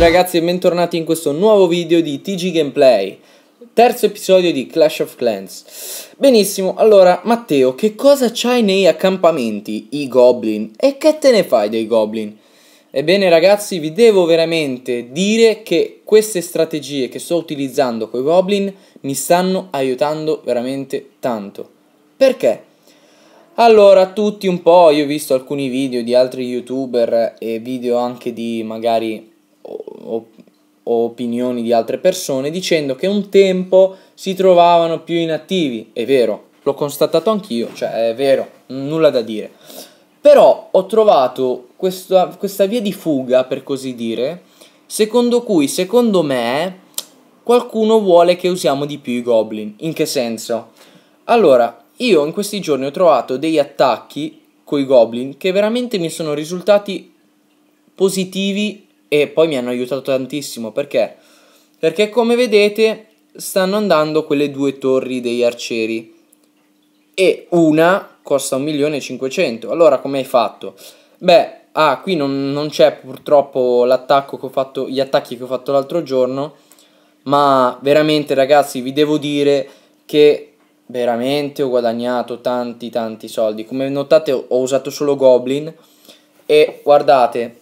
ragazzi e bentornati in questo nuovo video di TG Gameplay Terzo episodio di Clash of Clans Benissimo, allora Matteo, che cosa c'hai nei accampamenti? I Goblin E che te ne fai dei Goblin? Ebbene ragazzi, vi devo veramente dire che queste strategie che sto utilizzando con i Goblin mi stanno aiutando veramente tanto Perché? Allora, tutti un po', io ho visto alcuni video di altri youtuber e video anche di magari o, opinioni di altre persone dicendo che un tempo si trovavano più inattivi. È vero, l'ho constatato anch'io, cioè è vero, nulla da dire. Però ho trovato questa, questa via di fuga, per così dire, secondo cui, secondo me, qualcuno vuole che usiamo di più i goblin. In che senso? Allora, io in questi giorni ho trovato degli attacchi con i goblin che veramente mi sono risultati positivi e poi mi hanno aiutato tantissimo perché? Perché come vedete stanno andando quelle due torri degli arcieri e una costa 1.500.000. Allora come hai fatto? Beh, ah, qui non, non c'è purtroppo l'attacco che ho fatto, gli attacchi che ho fatto l'altro giorno, ma veramente ragazzi vi devo dire che veramente ho guadagnato tanti tanti soldi. Come notate ho usato solo Goblin e guardate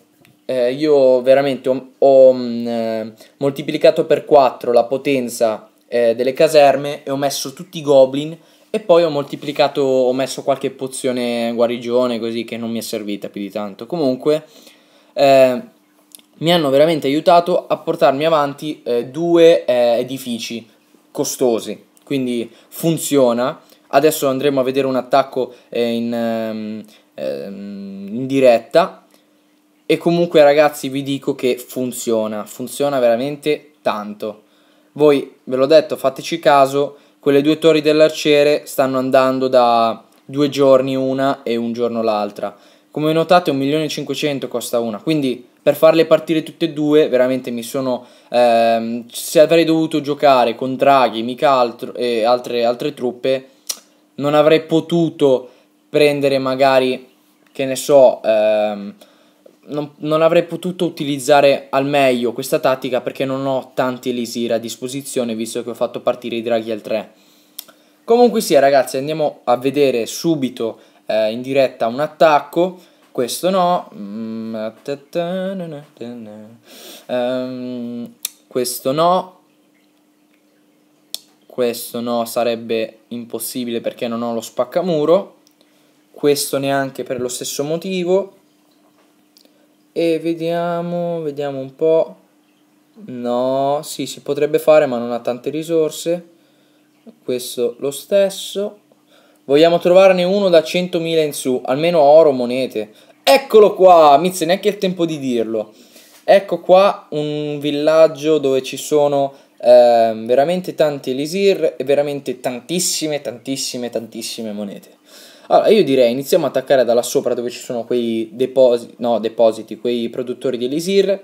eh, io veramente ho, ho mh, mm, eh, moltiplicato per 4 la potenza eh, delle caserme e ho messo tutti i goblin e poi ho moltiplicato, ho messo qualche pozione guarigione così che non mi è servita più di tanto. Comunque eh, mi hanno veramente aiutato a portarmi avanti eh, due eh, edifici costosi, quindi funziona. Adesso andremo a vedere un attacco in, ehm, ehm, in diretta e comunque ragazzi vi dico che funziona, funziona veramente tanto. Voi, ve l'ho detto, fateci caso, quelle due torri dell'arciere stanno andando da due giorni una e un giorno l'altra. Come notate 1.500.000 costa una, quindi per farle partire tutte e due veramente mi sono... Ehm, se avrei dovuto giocare con Draghi, mica altro, e altre, altre truppe, non avrei potuto prendere magari, che ne so... Ehm, non, non, avrei potuto utilizzare al meglio questa tattica perché non ho tanti elisir a disposizione visto che ho fatto partire i draghi al 3. Comunque sia ragazzi andiamo a vedere subito eh, in diretta un attacco. Questo no. Um, questo no. Questo no sarebbe impossibile perché non ho lo spaccamuro. Questo neanche per lo stesso motivo e vediamo, vediamo un po'. No, sì, si potrebbe fare, ma non ha tante risorse. Questo lo stesso. Vogliamo trovarne uno da 100.000 in su, almeno oro, monete. Eccolo qua, Mizze, neanche il tempo di dirlo. Ecco qua un villaggio dove ci sono eh, veramente tanti elisir e veramente tantissime, tantissime, tantissime monete. Allora, io direi iniziamo ad attaccare da là sopra dove ci sono quei depositi, no, depositi, quei produttori di elisir.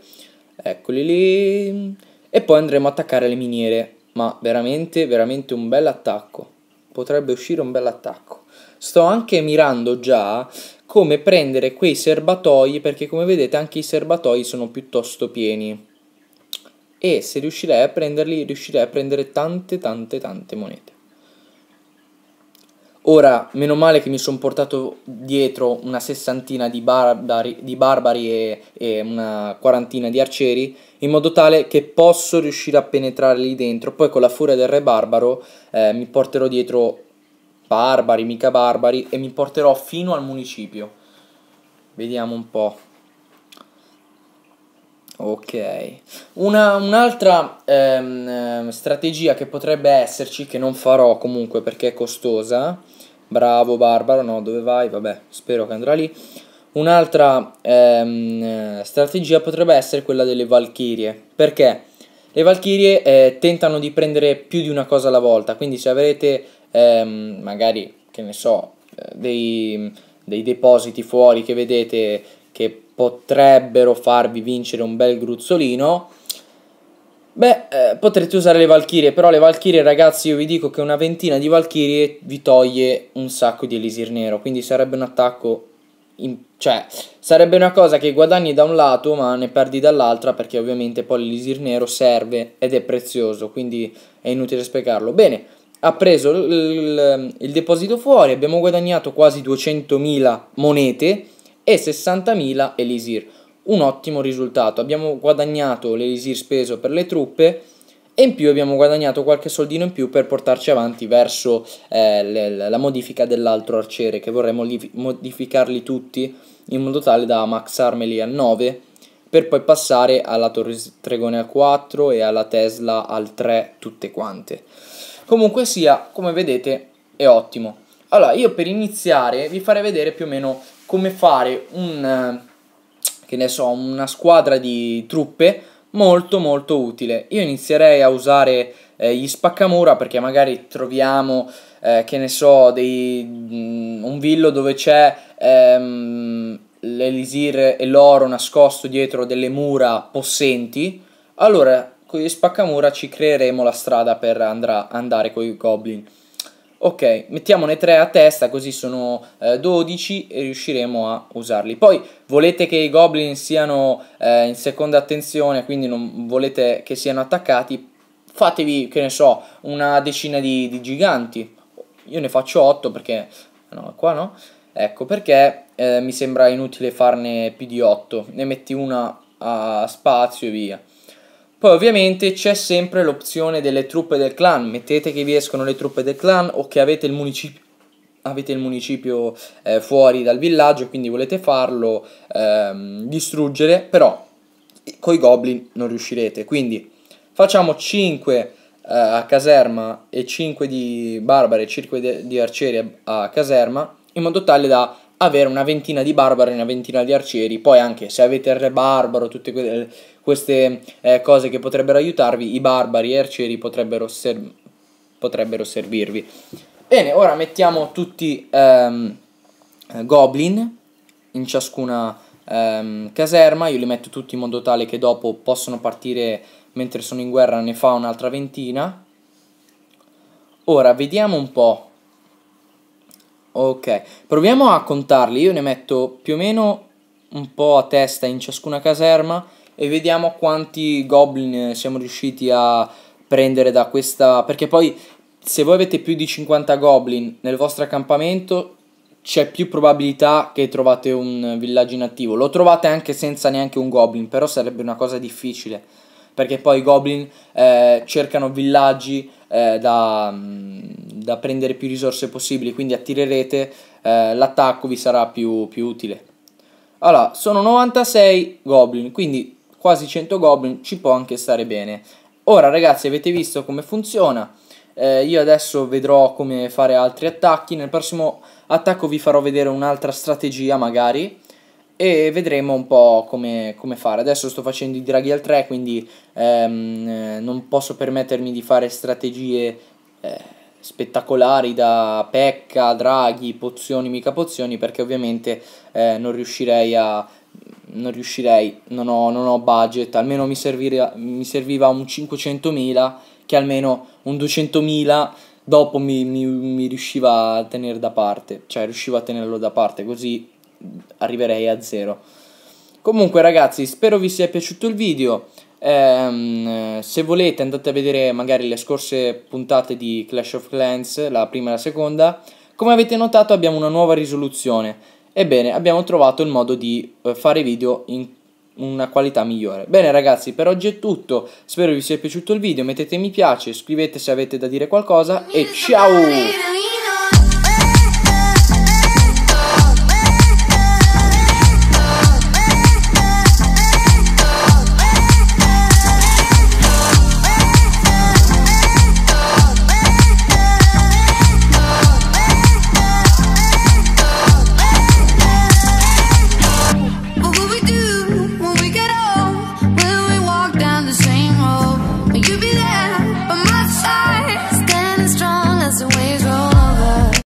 Eccoli lì. E poi andremo ad attaccare le miniere. Ma veramente, veramente un bel attacco. Potrebbe uscire un bel attacco. Sto anche mirando già come prendere quei serbatoi, perché come vedete anche i serbatoi sono piuttosto pieni. E se riuscirei a prenderli, riuscirei a prendere tante, tante, tante monete. Ora, meno male che mi sono portato dietro una sessantina di barbari, di barbari e, e, una quarantina di arcieri, in modo tale che posso riuscire a penetrare lì dentro. Poi con la furia del re barbaro eh, mi porterò dietro barbari, mica barbari, e mi porterò fino al municipio. Vediamo un po'. Ok, un'altra un ehm, strategia che potrebbe esserci, che non farò comunque perché è costosa, bravo Barbaro, no, dove vai? Vabbè, spero che andrà lì. Un'altra ehm, strategia potrebbe essere quella delle Valchirie, perché le Valchirie eh, tentano di prendere più di una cosa alla volta, quindi se avrete ehm, magari, che ne so, eh, dei, dei depositi fuori che vedete che potrebbero farvi vincere un bel gruzzolino, Beh, eh, potrete usare le Valchirie, però le Valchirie, ragazzi, io vi dico che una ventina di Valchirie vi toglie un sacco di Elisir Nero, quindi sarebbe un attacco... In... cioè, sarebbe una cosa che guadagni da un lato ma ne perdi dall'altra perché ovviamente poi l'Elisir Nero serve ed è prezioso, quindi è inutile spiegarlo. Bene, ha preso il, il deposito fuori, abbiamo guadagnato quasi 200.000 monete e 60.000 Elisir un ottimo risultato. Abbiamo guadagnato l'elisir speso per le truppe e in più abbiamo guadagnato qualche soldino in più per portarci avanti verso eh, le, la modifica dell'altro arciere che vorremmo modificarli tutti in modo tale da maxarmeli al 9 per poi passare alla Torre Stregone al 4 e alla Tesla al 3 tutte quante. Comunque sia, come vedete, è ottimo. Allora, io per iniziare vi farei vedere più o meno come fare un eh, che ne so, una squadra di truppe molto molto utile. Io inizierei a usare eh, gli spaccamura perché magari troviamo, eh, che ne so, dei, mh, mm, un villo dove c'è ehm, l'elisir e l'oro nascosto dietro delle mura possenti. Allora, con gli spaccamura ci creeremo la strada per andare con i goblin. Ok, mettiamone 3 a testa, così sono eh, 12 e riusciremo a usarli. Poi volete che i goblin siano eh, in seconda attenzione, quindi non volete che siano attaccati, fatevi, che ne so, una decina di, di giganti. Io ne faccio 8 perché... no, qua no. Ecco, perché eh, mi sembra inutile farne più di 8. Ne metti una a spazio e via. Poi ovviamente c'è sempre l'opzione delle truppe del clan, mettete che vi escono le truppe del clan o che avete il municipio avete il municipio eh, fuori dal villaggio, quindi volete farlo ehm, distruggere, però coi goblin non riuscirete. Quindi facciamo 5 eh, a caserma e 5 di barbare e 5 di arcieri a caserma, in modo tale da avere una ventina di barbari e una ventina di arcieri. Poi anche se avete il re barbaro, tutte que eh, queste eh, cose che potrebbero aiutarvi, i barbari e arcieri potrebbero, ser potrebbero servirvi. Bene, ora mettiamo tutti ehm, eh, goblin in ciascuna ehm, caserma. Io li metto tutti in modo tale che dopo possono partire mentre sono in guerra, ne fa un'altra ventina. Ora vediamo un po' Ok, proviamo a contarli, io ne metto più o meno un po' a testa in ciascuna caserma e vediamo quanti goblin eh, siamo riusciti a prendere da questa... Perché poi se voi avete più di 50 goblin nel vostro accampamento c'è più probabilità che trovate un villaggio inattivo. Lo trovate anche senza neanche un goblin, però sarebbe una cosa difficile. Perché poi i goblin eh, cercano villaggi eh, da... Mh, mm, da prendere più risorse possibili, quindi attirerete eh, l'attacco vi sarà più, più utile. Allora, sono 96 goblin, quindi quasi 100 goblin ci può anche stare bene. Ora ragazzi avete visto come funziona, eh, io adesso vedrò come fare altri attacchi, nel prossimo attacco vi farò vedere un'altra strategia magari e vedremo un po' come, come, fare. Adesso sto facendo i draghi al 3, quindi ehm, eh, non posso permettermi di fare strategie... Eh, spettacolari da Pecca, Draghi, Pozioni, mica Pozioni, perché ovviamente eh, non riuscirei a... Non riuscirei, non ho, non ho budget, almeno mi, servire, mi serviva un 500.000, che almeno un 200.000 dopo mi, mi, mi riusciva a tenere da parte, cioè riuscivo a tenerlo da parte, così arriverei a zero. Comunque ragazzi, spero vi sia piaciuto il video. Ehm, se volete andate a vedere magari le scorse puntate di Clash of Clans, la prima e la seconda. Come avete notato abbiamo una nuova risoluzione. Ebbene, abbiamo trovato il modo di eh, fare video in una qualità migliore. Bene ragazzi, per oggi è tutto. Spero vi sia piaciuto il video, mettete mi piace, scrivete se avete da dire qualcosa e ciao!